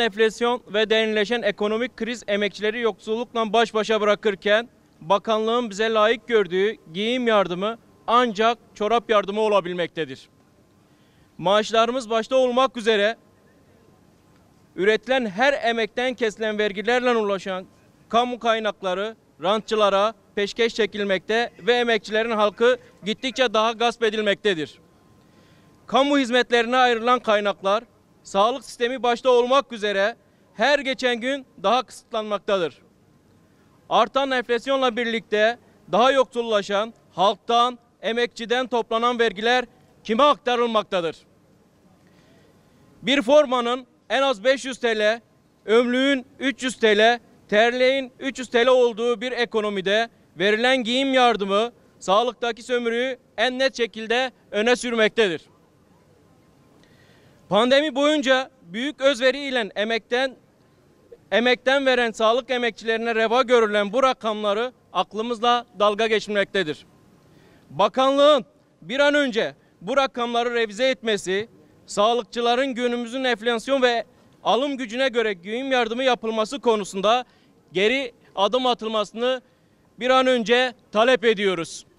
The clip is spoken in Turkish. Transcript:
enflasyon ve derinleşen ekonomik kriz emekçileri yoksullukla baş başa bırakırken bakanlığın bize layık gördüğü giyim yardımı ancak çorap yardımı olabilmektedir. Maaşlarımız başta olmak üzere üretilen her emekten kesilen vergilerle ulaşan kamu kaynakları rantçılara peşkeş çekilmekte ve emekçilerin halkı gittikçe daha gasp edilmektedir. Kamu hizmetlerine ayrılan kaynaklar sağlık sistemi başta olmak üzere her geçen gün daha kısıtlanmaktadır. Artan enflasyonla birlikte daha yoksullaşan halktan, emekçiden toplanan vergiler kime aktarılmaktadır? Bir formanın en az 500 TL, ömlüğün 300 TL, terleğin 300 TL olduğu bir ekonomide verilen giyim yardımı sağlıktaki sömürüyü en net şekilde öne sürmektedir. Pandemi boyunca büyük özveriyle emekten emekten veren sağlık emekçilerine reva görülen bu rakamları aklımızla dalga geçmektedir. Bakanlığın bir an önce bu rakamları revize etmesi, sağlıkçıların günümüzün enflasyon ve alım gücüne göre güğüm yardımı yapılması konusunda geri adım atılmasını bir an önce talep ediyoruz.